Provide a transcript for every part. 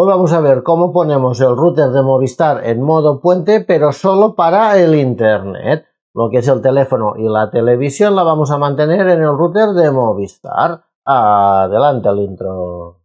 Hoy vamos a ver cómo ponemos el router de Movistar en modo puente, pero solo para el internet. Lo que es el teléfono y la televisión la vamos a mantener en el router de Movistar. Adelante al intro.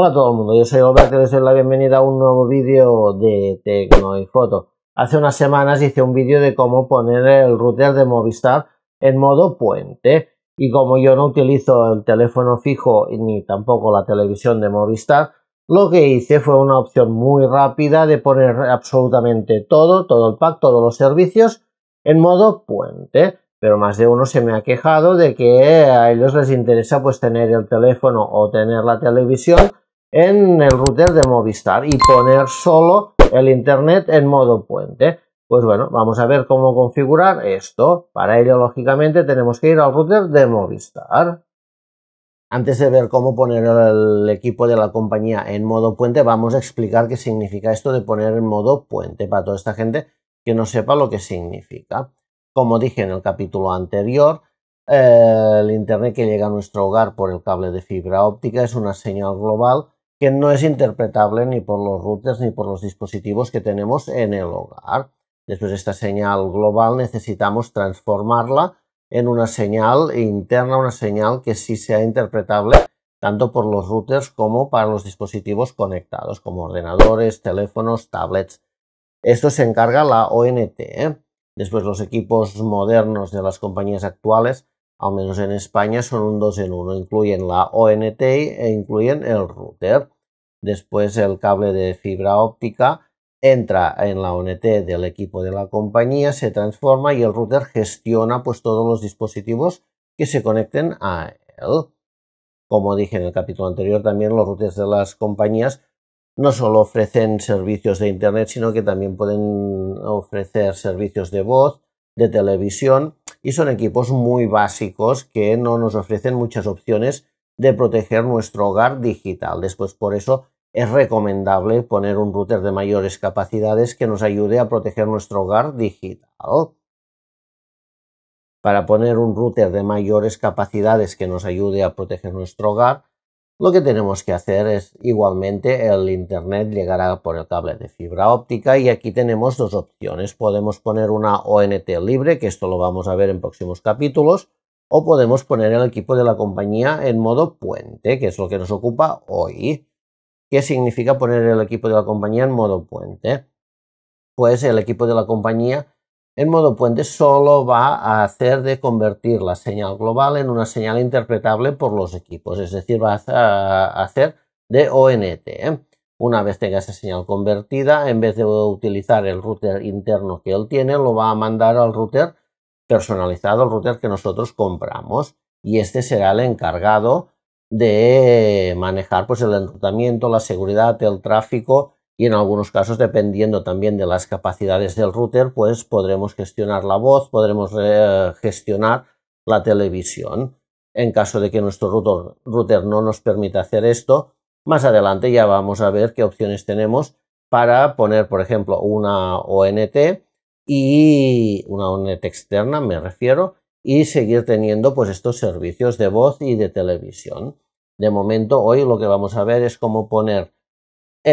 Hola a todo el mundo, yo soy Robert y les doy la bienvenida a un nuevo vídeo de Tecno y Foto. Hace unas semanas hice un vídeo de cómo poner el router de Movistar en modo puente y como yo no utilizo el teléfono fijo ni tampoco la televisión de Movistar, lo que hice fue una opción muy rápida de poner absolutamente todo, todo el pack, todos los servicios en modo puente pero más de uno se me ha quejado de que a ellos les interesa pues tener el teléfono o tener la televisión en el router de Movistar y poner solo el internet en modo puente. Pues bueno, vamos a ver cómo configurar esto. Para ello, lógicamente, tenemos que ir al router de Movistar. Antes de ver cómo poner el equipo de la compañía en modo puente, vamos a explicar qué significa esto de poner en modo puente para toda esta gente que no sepa lo que significa. Como dije en el capítulo anterior, eh, el Internet que llega a nuestro hogar por el cable de fibra óptica es una señal global que no es interpretable ni por los routers ni por los dispositivos que tenemos en el hogar. Después esta señal global necesitamos transformarla en una señal interna, una señal que sí sea interpretable tanto por los routers como para los dispositivos conectados, como ordenadores, teléfonos, tablets. Esto se encarga la ONT. ¿eh? Después los equipos modernos de las compañías actuales al menos en España, son un 2 en 1. Incluyen la ONT e incluyen el router. Después el cable de fibra óptica entra en la ONT del equipo de la compañía, se transforma y el router gestiona pues todos los dispositivos que se conecten a él. Como dije en el capítulo anterior, también los routers de las compañías no solo ofrecen servicios de Internet, sino que también pueden ofrecer servicios de voz, de televisión y son equipos muy básicos que no nos ofrecen muchas opciones de proteger nuestro hogar digital. Después por eso es recomendable poner un router de mayores capacidades que nos ayude a proteger nuestro hogar digital. Para poner un router de mayores capacidades que nos ayude a proteger nuestro hogar, lo que tenemos que hacer es igualmente el internet llegará por el cable de fibra óptica y aquí tenemos dos opciones. Podemos poner una ONT libre, que esto lo vamos a ver en próximos capítulos, o podemos poner el equipo de la compañía en modo puente, que es lo que nos ocupa hoy. ¿Qué significa poner el equipo de la compañía en modo puente? Pues el equipo de la compañía en modo puente solo va a hacer de convertir la señal global en una señal interpretable por los equipos, es decir, va a hacer de ONT. ¿eh? Una vez tenga esa señal convertida, en vez de utilizar el router interno que él tiene, lo va a mandar al router personalizado, al router que nosotros compramos. Y este será el encargado de manejar pues, el enrutamiento, la seguridad, el tráfico y en algunos casos, dependiendo también de las capacidades del router, pues podremos gestionar la voz, podremos eh, gestionar la televisión. En caso de que nuestro router, router no nos permita hacer esto, más adelante ya vamos a ver qué opciones tenemos para poner, por ejemplo, una ONT y una ONT externa, me refiero, y seguir teniendo pues estos servicios de voz y de televisión. De momento, hoy lo que vamos a ver es cómo poner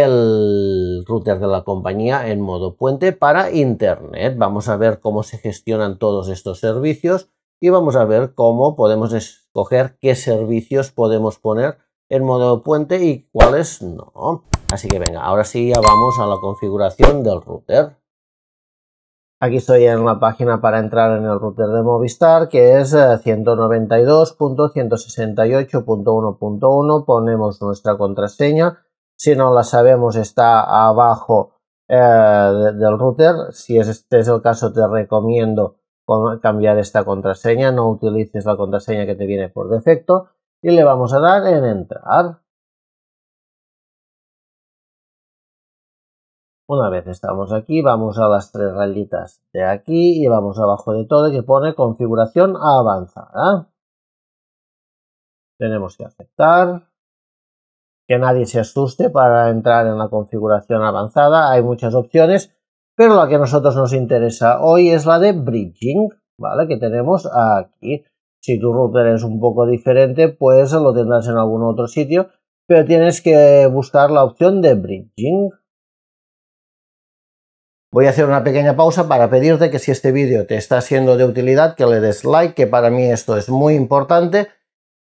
el router de la compañía en modo puente para Internet. Vamos a ver cómo se gestionan todos estos servicios y vamos a ver cómo podemos escoger qué servicios podemos poner en modo puente y cuáles no. Así que venga, ahora sí ya vamos a la configuración del router. Aquí estoy en la página para entrar en el router de Movistar que es 192.168.1.1. Eh, Ponemos nuestra contraseña si no la sabemos está abajo eh, del router. Si este es el caso te recomiendo cambiar esta contraseña, no utilices la contraseña que te viene por defecto y le vamos a dar en entrar. Una vez estamos aquí, vamos a las tres rayitas de aquí y vamos abajo de todo que pone configuración avanzada. Tenemos que aceptar que nadie se asuste para entrar en la configuración avanzada. Hay muchas opciones, pero la que a nosotros nos interesa hoy es la de bridging, ¿vale? Que tenemos aquí. Si tu router es un poco diferente, pues lo tendrás en algún otro sitio, pero tienes que buscar la opción de bridging. Voy a hacer una pequeña pausa para pedirte que si este vídeo te está siendo de utilidad, que le des like, que para mí esto es muy importante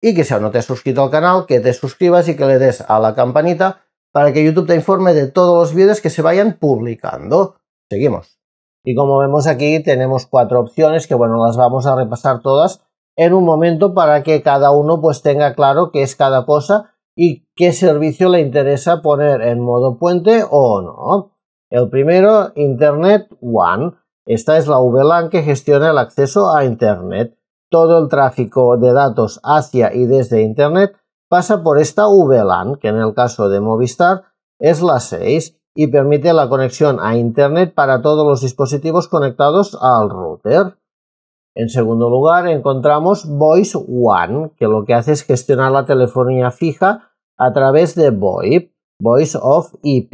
y que si aún no te has suscrito al canal, que te suscribas y que le des a la campanita para que YouTube te informe de todos los vídeos que se vayan publicando. Seguimos. Y como vemos aquí tenemos cuatro opciones que bueno, las vamos a repasar todas en un momento para que cada uno pues tenga claro qué es cada cosa y qué servicio le interesa poner en modo puente o no. El primero, Internet One. Esta es la VLAN que gestiona el acceso a Internet todo el tráfico de datos hacia y desde Internet pasa por esta VLAN, que en el caso de Movistar es la 6 y permite la conexión a Internet para todos los dispositivos conectados al router. En segundo lugar, encontramos Voice One, que lo que hace es gestionar la telefonía fija a través de VoIP, Voice of IP.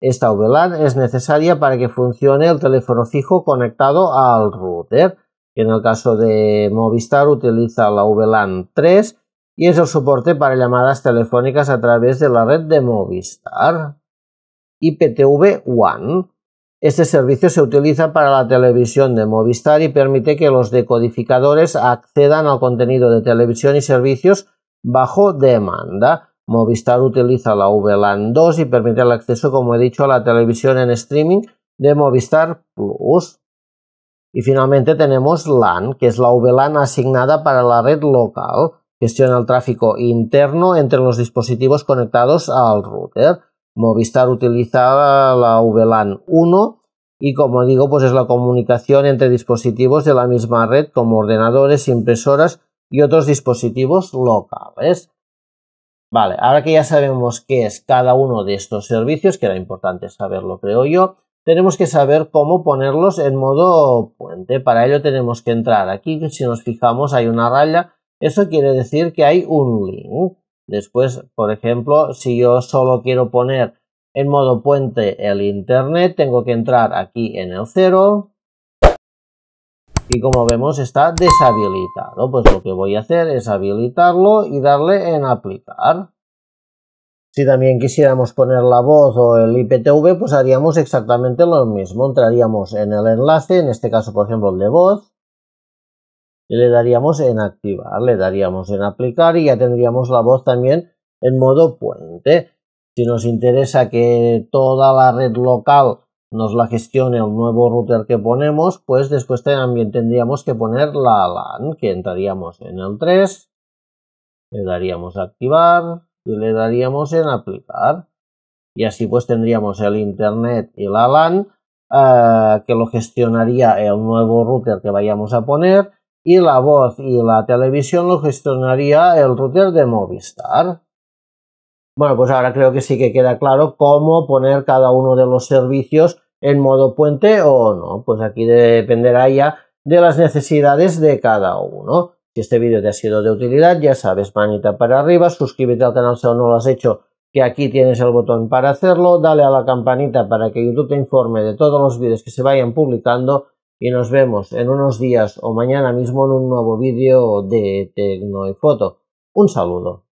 Esta VLAN es necesaria para que funcione el teléfono fijo conectado al router en el caso de Movistar utiliza la VLAN 3 y es el soporte para llamadas telefónicas a través de la red de Movistar. IPTV One. Este servicio se utiliza para la televisión de Movistar y permite que los decodificadores accedan al contenido de televisión y servicios bajo demanda. Movistar utiliza la VLAN 2 y permite el acceso, como he dicho, a la televisión en streaming de Movistar Plus. Y finalmente tenemos LAN, que es la VLAN asignada para la red local. Gestiona el tráfico interno entre los dispositivos conectados al router. Movistar utiliza la VLAN 1 y como digo, pues es la comunicación entre dispositivos de la misma red como ordenadores, impresoras y otros dispositivos locales. Vale, ahora que ya sabemos qué es cada uno de estos servicios, que era importante saberlo, creo yo, tenemos que saber cómo ponerlos en modo puente. Para ello tenemos que entrar aquí, si nos fijamos hay una raya, eso quiere decir que hay un link. Después, por ejemplo, si yo solo quiero poner en modo puente el internet, tengo que entrar aquí en el cero. Y como vemos está deshabilitado, pues lo que voy a hacer es habilitarlo y darle en aplicar si también quisiéramos poner la voz o el IPTV, pues haríamos exactamente lo mismo. Entraríamos en el enlace, en este caso, por ejemplo, el de voz, y le daríamos en activar, le daríamos en aplicar y ya tendríamos la voz también en modo puente. Si nos interesa que toda la red local nos la gestione el nuevo router que ponemos, pues después también tendríamos que poner la LAN, que entraríamos en el 3, le daríamos activar, y le daríamos en aplicar. Y así pues tendríamos el Internet y la LAN eh, que lo gestionaría el nuevo router que vayamos a poner y la voz y la televisión lo gestionaría el router de Movistar. Bueno, pues ahora creo que sí que queda claro cómo poner cada uno de los servicios en modo puente o no. Pues aquí dependerá ya de las necesidades de cada uno. Si este vídeo te ha sido de utilidad, ya sabes, manita para arriba, suscríbete al canal si aún no lo has hecho, que aquí tienes el botón para hacerlo, dale a la campanita para que YouTube te informe de todos los vídeos que se vayan publicando y nos vemos en unos días o mañana mismo en un nuevo vídeo de Tecno y Foto. Un saludo.